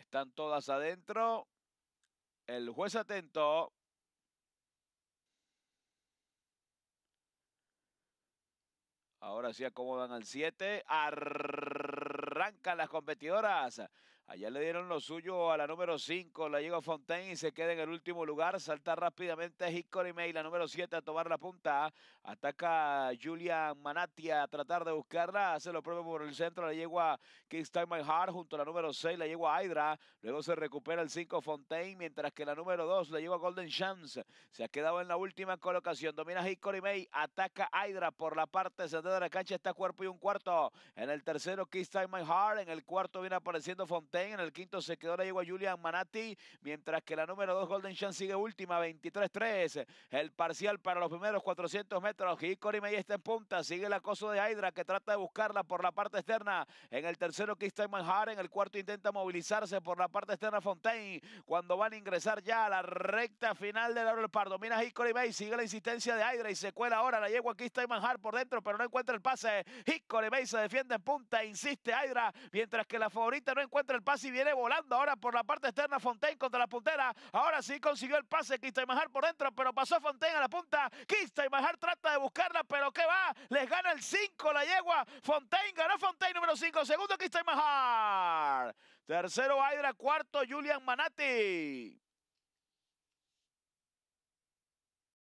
Están todas adentro. El juez atento. Ahora sí acomodan al 7. Arrancan las competidoras allá le dieron lo suyo a la número 5, la lleva Fontaine y se queda en el último lugar. Salta rápidamente Hickory May, la número 7, a tomar la punta. Ataca Julia Manatia a tratar de buscarla. Hace lo propio por el centro, la yegua Time My Heart junto a la número 6, la a Hydra. Luego se recupera el 5 Fontaine, mientras que la número 2, la lleva Golden Chance, se ha quedado en la última colocación. Domina Hickory May, ataca Hydra por la parte central de la cancha. Está cuerpo y un cuarto. En el tercero, Time My Heart. En el cuarto viene apareciendo Fontaine. En el quinto se quedó, la yegua Julian Manati. Mientras que la número dos Golden Chance sigue última, 23-3. El parcial para los primeros 400 metros. Hickory May está en punta. Sigue el acoso de Hydra que trata de buscarla por la parte externa. En el tercero, y Manhattan. En el cuarto intenta movilizarse por la parte externa Fontaine. Cuando van a ingresar ya a la recta final del del Pardo. Mira Hickory May. Sigue la insistencia de Hydra y se cuela ahora. La yegua y Manhattan por dentro, pero no encuentra el pase. Hickory May se defiende en punta. Insiste Hydra. Mientras que la favorita no encuentra el pase si viene volando ahora por la parte externa Fontaine contra la puntera. Ahora sí consiguió el pase quista y Majar por dentro, pero pasó Fontaine a la punta. quista y Majar trata de buscarla, pero ¿qué va? Les gana el 5 la yegua. Fontaine ganó Fontaine número 5. Segundo quista y Majar. Tercero Aydra, cuarto Julian Manati.